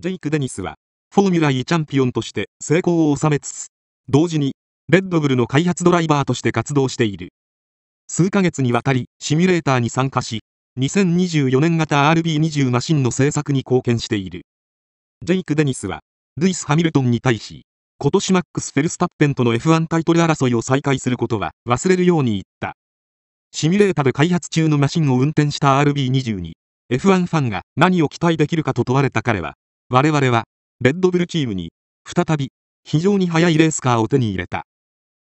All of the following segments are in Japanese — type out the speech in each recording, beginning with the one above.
ジェイク・デニスは、フォーミュラ E チャンピオンとして成功を収めつつ、同時に、レッドブルの開発ドライバーとして活動している。数ヶ月にわたり、シミュレーターに参加し、2024年型 RB20 マシンの製作に貢献している。ジェイク・デニスは、ルイス・ハミルトンに対し、今年マックス・フェルスタッペンとの F1 タイトル争いを再開することは忘れるように言った。シミュレータで開発中のマシンを運転した RB20 に、F1 ファンが何を期待できるかと問われた彼は、我々は、レッドブルチームに、再び、非常に速いレースカーを手に入れた。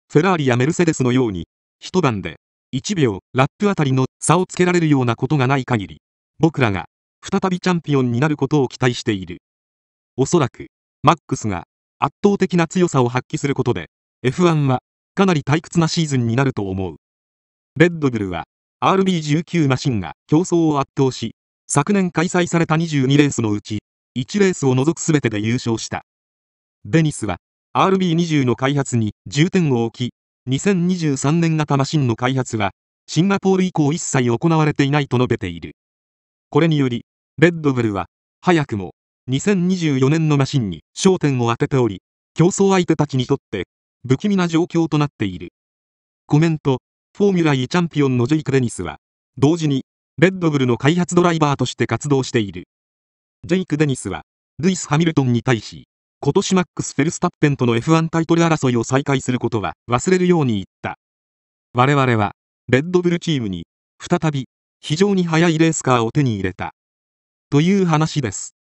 フェラーリやメルセデスのように、一晩で、1秒、ラップあたりの差をつけられるようなことがない限り、僕らが、再びチャンピオンになることを期待している。おそらく、マックスが、圧倒的な強さを発揮することで、F1 は、かなり退屈なシーズンになると思う。レッドブルは、RB19 マシンが競争を圧倒し、昨年開催された22レースのうち、1レースを除く全てで優勝したデニスは RB20 の開発に重点を置き2023年型マシンの開発はシンガポール以降一切行われていないと述べているこれによりレッドブルは早くも2024年のマシンに焦点を当てており競争相手たちにとって不気味な状況となっているコメントフォーミュラ E チャンピオンのジェイク・デニスは同時にレッドブルの開発ドライバーとして活動しているジェイク・デニスは、ルイス・ハミルトンに対し、今年マックス・フェルスタッペンとの F1 タイトル争いを再開することは忘れるように言った。我々は、レッドブルチームに、再び、非常に速いレースカーを手に入れた。という話です。